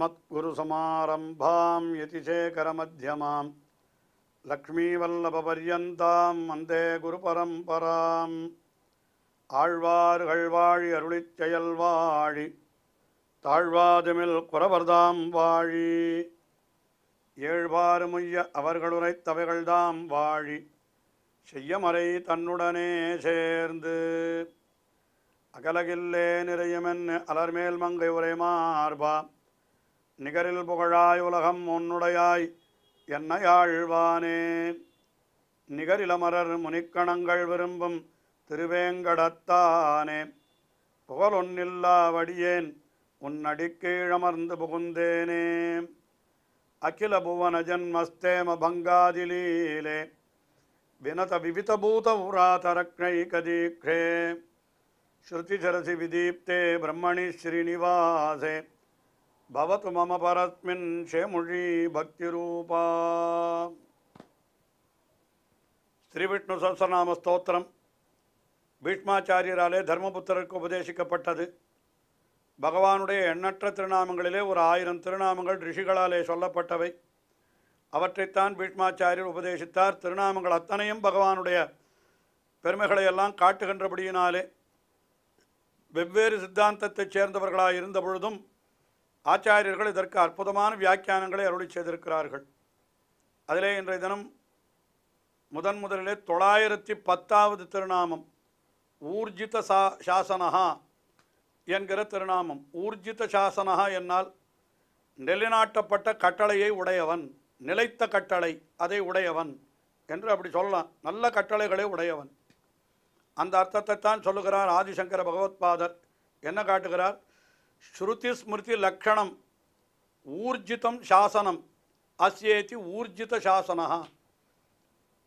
மத்குருசமாரம்பாம் யதிசேகரமத்தியமாம் லக்ஷ்மீவல்லபபர்யந்தாம் வந்தே குருபரம்பராம் ஆழ்வார்கள் வாழி அருளிச் வாழி தாழ்வாதுமில் குரவர்தாம் வாழி ஏழ்வாறு முய்ய அவர்களுரைத்தவைகள்தாம் வாழி செய்யமறை தன்னுடனே சேர்ந்து அகலகில்லே நிறையுமென் அலர்மேல் மங்கை உரை மார்பா நிகரில் புகழாய் உலகம் உன்னுடையாய் என்னை ஆழ்வானே நிகரிலமரர் முனிக்கணங்கள் விரும்பும் திருவேங்கடத்தானே புகழ் புகழொன்னில்லாவடியேன் உன்னடிக்கீழமர்ந்து புகுந்தேனே அகில புவன ஜன்மஸ்தேம பங்காதிலீலே வினத விவிதபூத கதீக்ஷே ஸ்ருதிசரசி விதீப்தே பிரம்மணி ஸ்ரீனிவாசே பவத்து மம मम परस्मिन् பக்தி ரூபா ஸ்ரீவிஷ்ணு சஹசரநாம ஸ்தோத்திரம் பீஷ்மாச்சாரியராலே தர்மபுத்தருக்கு உபதேசிக்கப்பட்டது பகவானுடைய எண்ணற்ற திருநாமங்களிலே ஒரு ஆயிரம் திருநாமங்கள் ரிஷிகளாலே சொல்லப்பட்டவை அவற்றைத்தான் பீஷ்மாச்சாரியர் உபதேசித்தார் திருநாமங்கள் அத்தனையும் பகவானுடைய பெருமைகளை எல்லாம் காட்டுகின்றபடியினாலே வெவ்வேறு சித்தாந்தத்தைச் சேர்ந்தவர்களாக இருந்த பொழுதும் ஆச்சாரியர்கள் இதற்கு அற்புதமான வியாக்கியானங்களை அருளி செய்திருக்கிறார்கள் அதிலே இன்றைய தினம் முதன் முதலிலே தொள்ளாயிரத்தி பத்தாவது திருநாமம் ஊர்ஜித சா சாசனஹா என்கிற திருநாமம் ஊர்ஜித சாசனஹா என்னால் நெல்லிநாட்டப்பட்ட கட்டளையை உடையவன் நிலைத்த கட்டளை அதை உடையவன் என்று அப்படி சொல்லலாம் நல்ல கட்டளைகளை உடையவன் அந்த அர்த்தத்தை தான் சொல்லுகிறார் ஆதிசங்கர பகவத்பாதர் என்ன காட்டுகிறார் ஸ்ருதி ஸ்மிருதி லக்ஷணம் ஊர்ஜிதம் சாசனம் அஸ்யேதி ஊர்ஜித சாசனா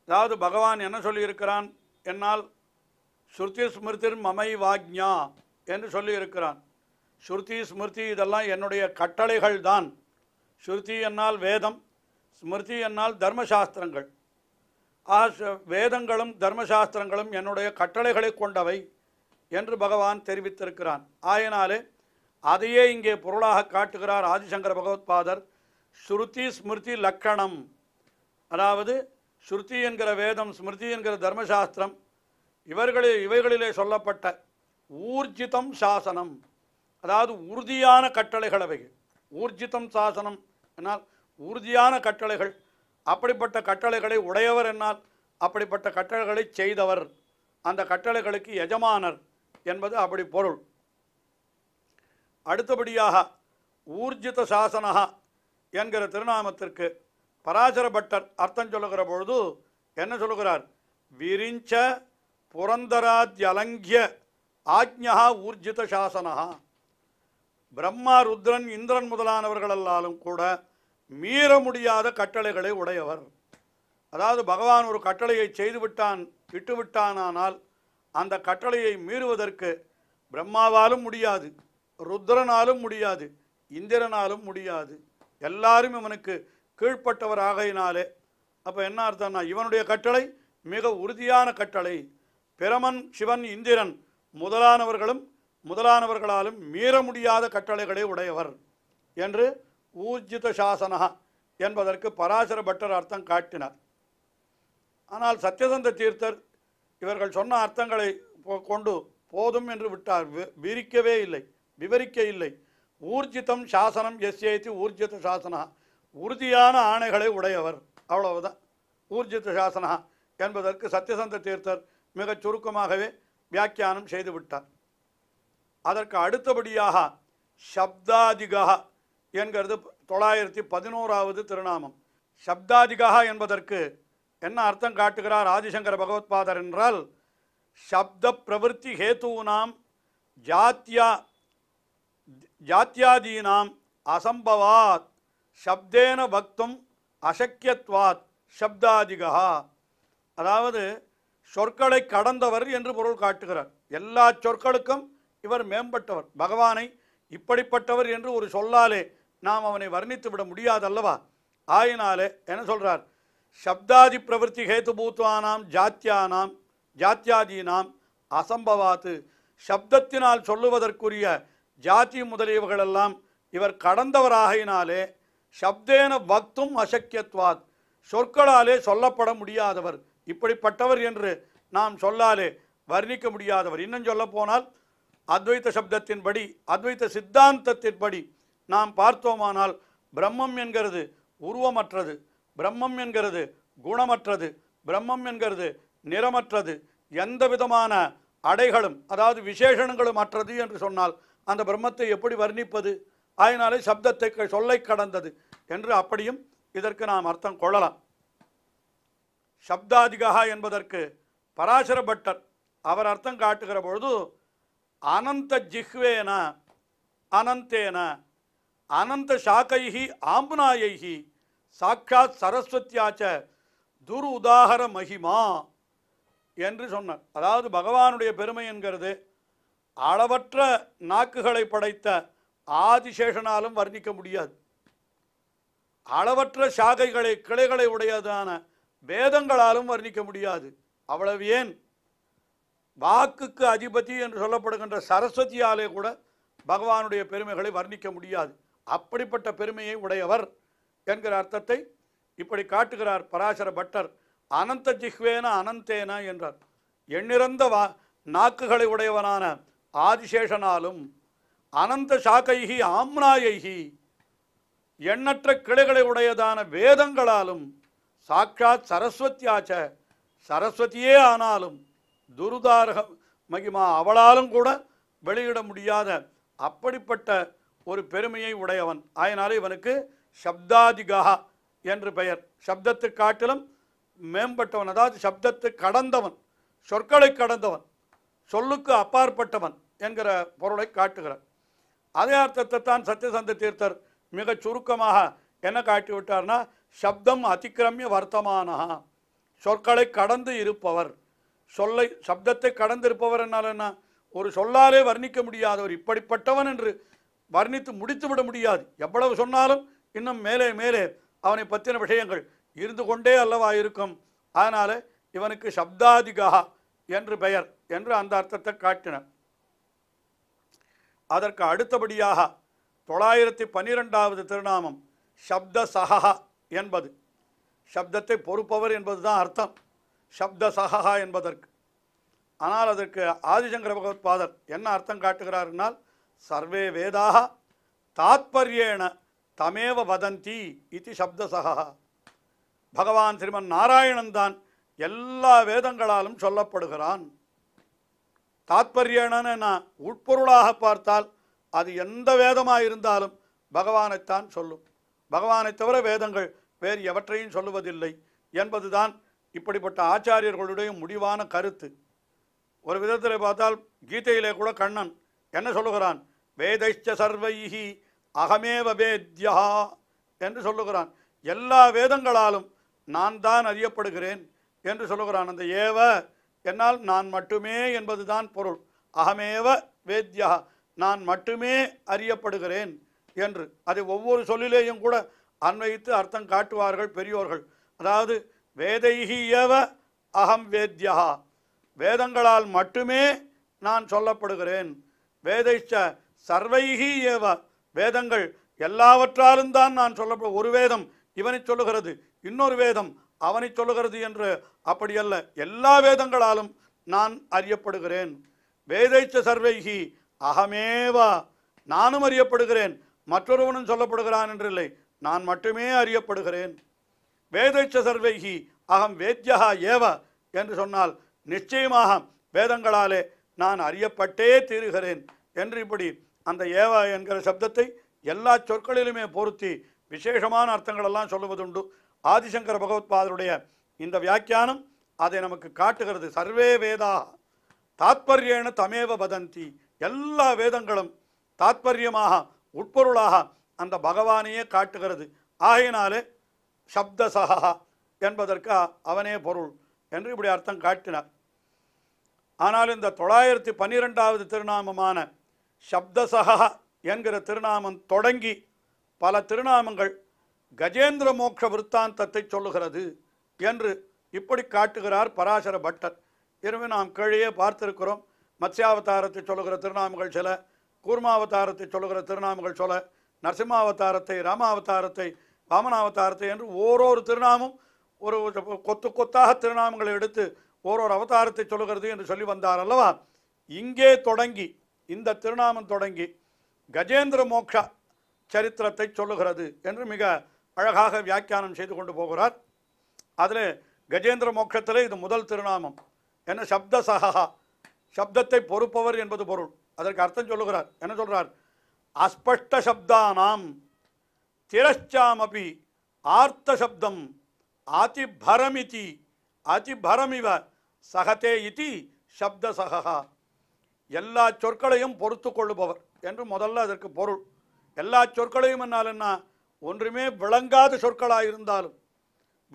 அதாவது பகவான் என்ன சொல்லியிருக்கிறான் என்னால் ஸ்ருதி ஸ்மிருதிர் மமை வாக்ஞா என்று சொல்லியிருக்கிறான் ஸ்ருதி ஸ்மிருதி இதெல்லாம் என்னுடைய கட்டளைகள் தான் ஸ்ருதி என்னால் வேதம் ஸ்மிருதி என்னால் தர்மசாஸ்திரங்கள் ஆ வேதங்களும் தர்மசாஸ்திரங்களும் என்னுடைய கட்டளைகளை கொண்டவை என்று பகவான் தெரிவித்திருக்கிறான் ஆயினாலே அதையே இங்கே பொருளாக காட்டுகிறார் ஆதிசங்கர பகவத்பாதர் ஸ்ருதி ஸ்மிருதி லக்கணம் அதாவது ஸ்ருதி என்கிற வேதம் ஸ்மிருதி என்கிற தர்மசாஸ்திரம் இவர்களில் இவைகளிலே சொல்லப்பட்ட ஊர்ஜிதம் சாசனம் அதாவது உறுதியான கட்டளைகள் அவைகள் ஊர்ஜிதம் சாசனம் என்னால் உறுதியான கட்டளைகள் அப்படிப்பட்ட கட்டளைகளை உடையவர் என்னால் அப்படிப்பட்ட கட்டளைகளை செய்தவர் அந்த கட்டளைகளுக்கு எஜமானர் என்பது அப்படி பொருள் அடுத்தபடியாக ஊர்ஜித சாசனகா என்கிற திருநாமத்திற்கு பராசர பட்டர் அர்த்தம் சொல்லுகிற பொழுது என்ன சொல்லுகிறார் விரிஞ்ச புரந்தராத்யலங்கிய ஆக்ஞா ஊர்ஜித சாசனகா பிரம்மா ருத்ரன் இந்திரன் முதலானவர்களெல்லாலும் கூட மீற முடியாத கட்டளைகளை உடையவர் அதாவது பகவான் ஒரு கட்டளையை செய்துவிட்டான் விட்டுவிட்டானானால் அந்த கட்டளையை மீறுவதற்கு பிரம்மாவாலும் முடியாது ருத்ரனாலும் முடியாது இந்திரனாலும் முடியாது எல்லாரும் இவனுக்கு கீழ்ப்பட்டவர் ஆகையினாலே அப்போ என்ன அர்த்தம்னா இவனுடைய கட்டளை மிக உறுதியான கட்டளை பிரமன் சிவன் இந்திரன் முதலானவர்களும் முதலானவர்களாலும் மீற முடியாத கட்டளைகளை உடையவர் என்று ஊர்ஜித சாசனா என்பதற்கு பராசர பட்டர் அர்த்தம் காட்டினார் ஆனால் சத்யசந்த தீர்த்தர் இவர்கள் சொன்ன அர்த்தங்களை கொண்டு போதும் என்று விட்டார் விரிக்கவே இல்லை விவரிக்க இல்லை ஊர்ஜிதம் சாசனம் எஸ்ஏத்தி ஊர்ஜித சாசனா உறுதியான ஆணைகளை உடையவர் அவ்வளவுதான் ஊர்ஜித சாசனா என்பதற்கு சத்யசந்த தீர்த்தர் மிகச் சுருக்கமாகவே வியாக்கியானம் செய்துவிட்டார் அதற்கு அடுத்தபடியாக சப்தாதிகா என்கிறது தொள்ளாயிரத்தி பதினோராவது திருநாமம் சப்தாதிகா என்பதற்கு என்ன அர்த்தம் காட்டுகிறார் ஆதிசங்கர பகவத்பாதர் என்றால் சப்த பிரவருத்தி ஹேத்துனாம் ஜாத்தியா ஜாத்தியாதீனாம் அசம்பவாத் சப்தேன பக்தும் அசக்கியத்வாத் சப்தாதிகா அதாவது சொற்களை கடந்தவர் என்று பொருள் காட்டுகிறார் எல்லா சொற்களுக்கும் இவர் மேம்பட்டவர் பகவானை இப்படிப்பட்டவர் என்று ஒரு சொல்லாலே நாம் அவனை வர்ணித்து விட முடியாதல்லவா ஆயினாலே என்ன சொல்கிறார் சப்தாதி பிரவருத்தி ஹேத்துபூத்வானாம் ஜாத்தியானாம் ஜாத்தியாதீனாம் அசம்பவாத்து சப்தத்தினால் சொல்லுவதற்குரிய ஜாதி முதலியவர்களெல்லாம் இவர் கடந்தவராகினாலே சப்தேன பக்தும் அசக்கியத்வாத் சொற்களாலே சொல்லப்பட முடியாதவர் இப்படிப்பட்டவர் என்று நாம் சொல்லாலே வர்ணிக்க முடியாதவர் இன்னும் சொல்ல போனால் அத்வைத்த சப்தத்தின்படி அத்வைத்த சித்தாந்தத்தின்படி நாம் பார்த்தோமானால் பிரம்மம் என்கிறது உருவமற்றது பிரம்மம் என்கிறது குணமற்றது பிரம்மம் என்கிறது நிறமற்றது எந்த விதமான அடைகளும் அதாவது விசேஷங்களும் அற்றது என்று சொன்னால் அந்த பிரம்மத்தை எப்படி வர்ணிப்பது அதனாலே சப்தத்தை சொல்லை கடந்தது என்று அப்படியும் இதற்கு நாம் அர்த்தம் கொள்ளலாம் சப்தாதிகா என்பதற்கு பராசர பட்டர் அவர் அர்த்தம் காட்டுகிற பொழுது அனந்த ஜிஹ்வேன அனந்தேன அனந்த சாக்கைஹி ஆம்புனாயைஹி சாட்சாத் சரஸ்வத்தியாச்ச துரு உதாகர மகிமா என்று சொன்னார் அதாவது பகவானுடைய பெருமை என்கிறது அளவற்ற நாக்குகளை படைத்த ஆதிசேஷனாலும் வர்ணிக்க முடியாது அளவற்ற சாகைகளை கிளைகளை உடையதான வேதங்களாலும் வர்ணிக்க முடியாது அவ்வளவு ஏன் வாக்குக்கு அதிபதி என்று சொல்லப்படுகின்ற சரஸ்வதியாலே கூட பகவானுடைய பெருமைகளை வர்ணிக்க முடியாது அப்படிப்பட்ட பெருமையை உடையவர் என்கிற அர்த்தத்தை இப்படி காட்டுகிறார் பராசர பட்டர் அனந்த ஜிஹ்வேன அனந்தேன என்றார் எண்ணிறந்த வா நாக்குகளை உடையவனான ஆதிசேஷனாலும் அனந்த சாக்கைகி ஆம்னாயைகி எண்ணற்ற கிளைகளை உடையதான வேதங்களாலும் சாட்சாத் சரஸ்வத்தியாச்ச சரஸ்வதியே ஆனாலும் துருதாரக மகிமா அவளாலும் கூட வெளியிட முடியாத அப்படிப்பட்ட ஒரு பெருமையை உடையவன் ஆயினாலே இவனுக்கு சப்தாதிகா என்று பெயர் சப்தத்து காட்டிலும் மேம்பட்டவன் அதாவது சப்தத்து கடந்தவன் சொற்களை கடந்தவன் சொல்லுக்கு அப்பாற்பட்டவன் என்கிற பொருளை காட்டுகிறார் அதே அர்த்தத்தை தான் சத்யசந்த தீர்த்தர் மிக சுருக்கமாக என்ன காட்டிவிட்டார்னா சப்தம் அதிக்கிரமிய வர்த்தமானஹா சொற்களை கடந்து இருப்பவர் சொல்லை சப்தத்தை கடந்து இருப்பவர் என்னால் என்ன ஒரு சொல்லாலே வர்ணிக்க முடியாதவர் இப்படிப்பட்டவன் என்று வர்ணித்து முடித்து விட முடியாது எவ்வளவு சொன்னாலும் இன்னும் மேலே மேலே அவனை பற்றின விஷயங்கள் இருந்து கொண்டே அல்லவா இருக்கும் அதனால் இவனுக்கு சப்தாதிகா என்று பெயர் என்று அந்த அர்த்தத்தை காட்டினார் அதற்கு அடுத்தபடியாக தொள்ளாயிரத்தி பன்னிரெண்டாவது திருநாமம் சப்த சஹா என்பது சப்தத்தை பொறுப்பவர் என்பது தான் அர்த்தம் சப்த சஹா என்பதற்கு ஆனால் அதற்கு ஆதிசங்கர பகவத்பாதர் என்ன அர்த்தம் காட்டுகிறார்னால் சர்வே வேதாக தாத்பரியேன தமேவ வதந்தி இது சகா பகவான் ஸ்ரீமன் நாராயணன் தான் எல்லா வேதங்களாலும் சொல்லப்படுகிறான் தாத்பரியன உட்பொருளாக பார்த்தால் அது எந்த வேதமாக இருந்தாலும் பகவானைத்தான் சொல்லும் பகவானை தவிர வேதங்கள் வேறு எவற்றையும் சொல்லுவதில்லை என்பதுதான் இப்படிப்பட்ட ஆச்சாரியர்களுடைய முடிவான கருத்து ஒரு விதத்தில் பார்த்தால் கீதையிலே கூட கண்ணன் என்ன சொல்லுகிறான் வேதைச்ச சர்வைஹி அகமேவ வேத்யா என்று சொல்லுகிறான் எல்லா வேதங்களாலும் நான் தான் அறியப்படுகிறேன் என்று சொல்லுகிறான் அந்த ஏவ என்னால் நான் மட்டுமே என்பதுதான் பொருள் அகமேவ வேத்யா நான் மட்டுமே அறியப்படுகிறேன் என்று அதை ஒவ்வொரு சொல்லிலேயும் கூட அன்வைத்து அர்த்தம் காட்டுவார்கள் பெரியோர்கள் அதாவது வேதைகியவ அகம் வேத்யா வேதங்களால் மட்டுமே நான் சொல்லப்படுகிறேன் வேதைச்ச சர்வைகி ஏவ வேதங்கள் எல்லாவற்றாலும் தான் நான் சொல்லப்படும் ஒரு வேதம் இவனை சொல்லுகிறது இன்னொரு வேதம் அவனை சொல்லுகிறது என்று அப்படியல்ல எல்லா வேதங்களாலும் நான் அறியப்படுகிறேன் வேதைச்ச சர்வைகி அகமேவா நானும் அறியப்படுகிறேன் மற்றொருவனும் சொல்லப்படுகிறான் என்றில்லை நான் மட்டுமே அறியப்படுகிறேன் வேதைச்ச சர்வைகி அகம் வேத்யா ஏவ என்று சொன்னால் நிச்சயமாக வேதங்களாலே நான் அறியப்பட்டே தீருகிறேன் என்று இப்படி அந்த ஏவா என்கிற சப்தத்தை எல்லா சொற்களிலுமே பொருத்தி விசேஷமான அர்த்தங்களெல்லாம் சொல்லுவதுண்டு ஆதிசங்கர பகவத்பாதருடைய இந்த வியாக்கியானம் அதை நமக்கு காட்டுகிறது சர்வே வேதா தாத்பரியேன தமேவ வதந்தி எல்லா வேதங்களும் தாத்பரியமாக உட்பொருளாக அந்த பகவானையே காட்டுகிறது ஆகையினாலே சப்தசகா என்பதற்கு அவனே பொருள் என்று இப்படி அர்த்தம் காட்டினார் ஆனால் இந்த தொள்ளாயிரத்தி பன்னிரெண்டாவது திருநாமமான சப்தசகா என்கிற திருநாமம் தொடங்கி பல திருநாமங்கள் கஜேந்திர மோட்ச விற்த்தாந்தத்தை சொல்லுகிறது என்று இப்படி காட்டுகிறார் பராசர பட்டர் எனவே நாம் கீழே பார்த்திருக்கிறோம் மத்ஸ்யாவதாரத்தை சொல்லுகிற திருநாமுகள் சில கூர்மாவதாரத்தை சொல்லுகிற திருநாமுகள் சொல்ல நரசிம்மாவதாரத்தை ராமாவதாரத்தை வாமனாவதாரத்தை என்று ஓரொரு திருநாமும் ஒரு கொத்து கொத்தாக திருநாமங்களை எடுத்து ஓரொரு அவதாரத்தை சொல்லுகிறது என்று சொல்லி வந்தார் அல்லவா இங்கே தொடங்கி இந்த திருநாமம் தொடங்கி கஜேந்திர மோக்ஷ சரித்திரத்தை சொல்லுகிறது என்று மிக அழகாக வியாக்கியானம் செய்து கொண்டு போகிறார் அதில் கஜேந்திர மோட்சத்தில் இது முதல் திருநாமம் என்ன சப்த சகா சப்தத்தை பொறுப்பவர் என்பது பொருள் அதற்கு அர்த்தம் சொல்லுகிறார் என்ன சொல்கிறார் அஸ்பஷ்ட சப்தானாம் திரச்சாமபி ஆர்த்த சப்தம் அதிபரமிதி அதிபரமிவ சகதே இதி சப்த சகா எல்லா சொற்களையும் பொறுத்து கொள்ளுபவர் என்று முதல்ல அதற்கு பொருள் எல்லா சொற்களையும் என்னால் என்ன ஒன்றுமே விளங்காத சொற்களாக இருந்தாலும்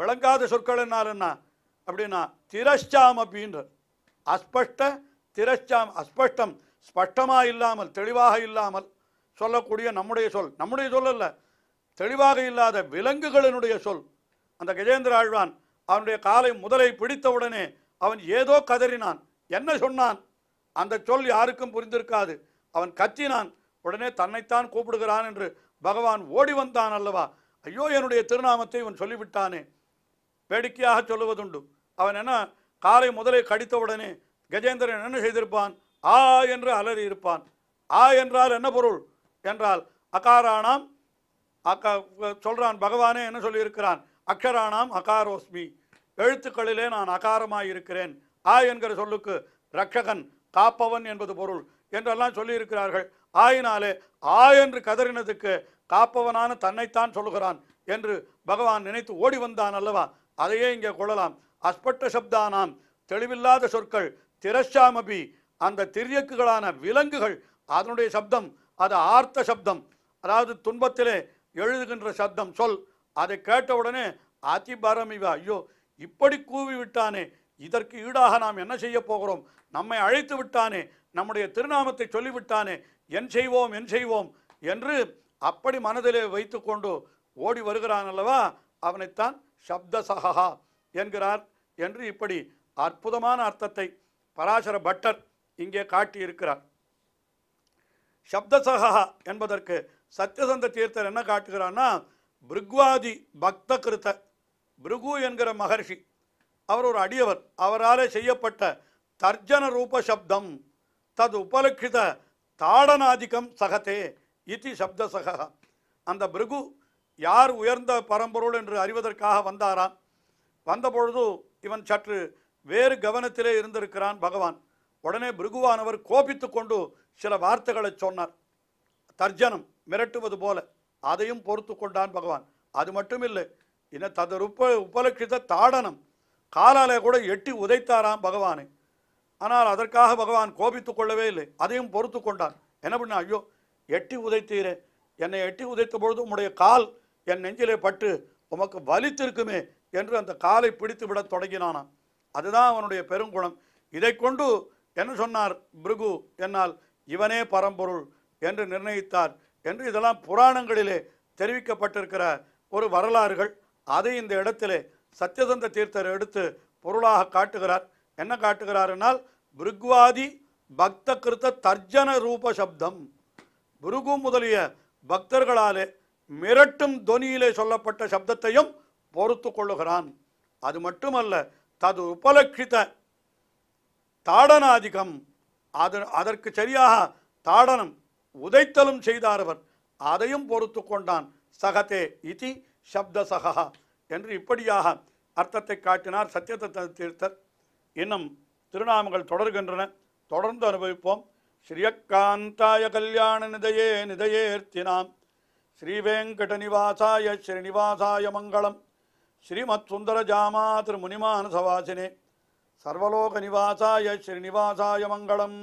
விளங்காத சொற்கள் என்ன அப்படின்னா திரஷ்டாம் அப்படின்ற அஸ்பஷ்ட திரஷ்டாம் அஸ்பஷ்டம் ஸ்பஷ்டமாக இல்லாமல் தெளிவாக இல்லாமல் சொல்லக்கூடிய நம்முடைய சொல் நம்முடைய சொல் அல்ல தெளிவாக இல்லாத விலங்குகளினுடைய சொல் அந்த கஜேந்திர ஆழ்வான் அவனுடைய காலை முதலை பிடித்தவுடனே அவன் ஏதோ கதறினான் என்ன சொன்னான் அந்த சொல் யாருக்கும் புரிந்திருக்காது அவன் கத்தினான் உடனே தன்னைத்தான் கூப்பிடுகிறான் என்று பகவான் ஓடி வந்தான் அல்லவா ஐயோ என்னுடைய திருநாமத்தை இவன் சொல்லிவிட்டானே வேடிக்கையாக சொல்லுவதுண்டு அவன் என்ன காலை முதலே கடித்தவுடனே கஜேந்திரன் என்ன செய்திருப்பான் ஆ என்று அலறி இருப்பான் ஆ என்றால் என்ன பொருள் என்றால் அகாராணாம் அக்கா சொல்கிறான் பகவானே என்ன சொல்லியிருக்கிறான் அக்ஷராணாம் அகாரோஸ்மி எழுத்துக்களிலே நான் அகாரமாக இருக்கிறேன் ஆ என்கிற சொல்லுக்கு ரக்ஷகன் காப்பவன் என்பது பொருள் என்றெல்லாம் சொல்லியிருக்கிறார்கள் ஆயினாலே ஆ என்று கதறினதுக்கு காப்பவனான தன்னைத்தான் சொல்லுகிறான் என்று பகவான் நினைத்து ஓடி வந்தான் அல்லவா அதையே இங்கே கொள்ளலாம் அஸ்பட்ட சப்தானாம் தெளிவில்லாத சொற்கள் திரஷாமபி அந்த திரியக்குகளான விலங்குகள் அதனுடைய சப்தம் அது ஆர்த்த சப்தம் அதாவது துன்பத்திலே எழுதுகின்ற சப்தம் சொல் அதை கேட்டவுடனே அதிபரமிவா ஐயோ இப்படி கூவி விட்டானே இதற்கு ஈடாக நாம் என்ன செய்ய போகிறோம் நம்மை அழைத்து விட்டானே நம்முடைய திருநாமத்தை சொல்லிவிட்டானே என் செய்வோம் என் செய்வோம் என்று அப்படி மனதிலே வைத்து கொண்டு ஓடி வருகிறான் அல்லவா அவனைத்தான் சப்த சகஹா என்கிறார் என்று இப்படி அற்புதமான அர்த்தத்தை பராசர பட்டர் இங்கே காட்டியிருக்கிறார் சப்தசகா என்பதற்கு சத்யசந்த தீர்த்தர் என்ன காட்டுகிறான்னா பிருக்வாதி பக்த கிருத்த பிருகு என்கிற மகர்ஷி அவர் ஒரு அடியவர் அவராலே செய்யப்பட்ட தர்ஜன ரூப சப்தம் தது உபலக்ஷித தாடனாதிக்கம் சகத்தே இத்தி சப்தசக அந்த பிருகு யார் உயர்ந்த பரம்பொருள் என்று அறிவதற்காக வந்தாராம் வந்தபொழுது இவன் சற்று வேறு கவனத்திலே இருந்திருக்கிறான் பகவான் உடனே பிருகுவானவர் கோபித்து கொண்டு சில வார்த்தைகளை சொன்னார் தர்ஜனம் மிரட்டுவது போல அதையும் பொறுத்து கொண்டான் பகவான் அது மட்டும் இல்லை இன்னும் ததருப்ப உபலட்சித தாடனம் காலாலே கூட எட்டி உதைத்தாராம் பகவானை ஆனால் அதற்காக பகவான் கோபித்து கொள்ளவே இல்லை அதையும் பொறுத்து கொண்டார் என்ன பண்ண ஐயோ எட்டி உதைத்தீரே என்னை எட்டி உதைத்த பொழுது உம்முடைய கால் என் நெஞ்சிலே பட்டு உமக்கு வலித்திருக்குமே என்று அந்த காலை பிடித்து விட தொடங்கினானான் அதுதான் அவனுடைய பெருங்குணம் இதை கொண்டு என்ன சொன்னார் பிருகு என்னால் இவனே பரம்பொருள் என்று நிர்ணயித்தார் என்று இதெல்லாம் புராணங்களிலே தெரிவிக்கப்பட்டிருக்கிற ஒரு வரலாறுகள் அதை இந்த இடத்திலே சத்தியதந்த தீர்த்தர் எடுத்து பொருளாக காட்டுகிறார் என்ன காட்டுகிறாருனால் பிருக்வாதி பக்த கிருத்த தர்ஜன ரூப சப்தம் புருகு முதலிய பக்தர்களாலே மிரட்டும் துவனியிலே சொல்லப்பட்ட சப்தத்தையும் பொறுத்து கொள்ளுகிறான் அது மட்டுமல்ல தது உபலட்சித தாடனாதிகம் அது அதற்கு சரியாக தாடனம் உதைத்தலும் செய்தார் அவர் அதையும் பொறுத்து கொண்டான் சகதே இதி சப்த சகா என்று இப்படியாக அர்த்தத்தை காட்டினார் சத்யதத்த தீர்த்தர் இன்னும் திருநாமங்கள் தொடர்கின்றன தொடர்ந்து அனுபவிப்போம் ஸ்ரீயக்காந்தாய கல்யாண நிதையே நிதையேர்த்தினாம் நிவாசாய ஸ்ரீநிவாசாய மங்களம் ஸ்ரீமத் சுந்தர ஜாமா திரு முனிமான சவாசினே சர்வலோக நிவாசாய ஸ்ரீநிவாசாய மங்களம்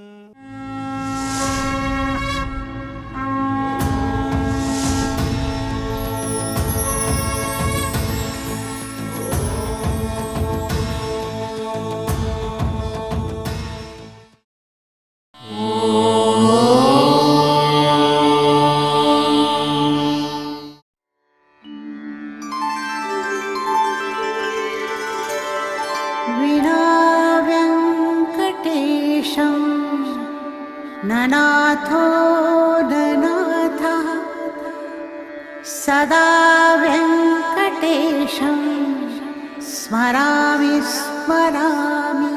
स्मरामि स्मरामि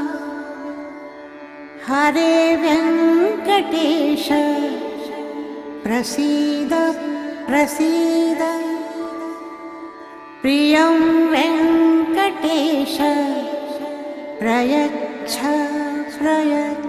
हरे वेङ्कटेश प्रसीद प्रसीद प्रियं वेङ्कटेश प्रयच्छ प्रयच्छ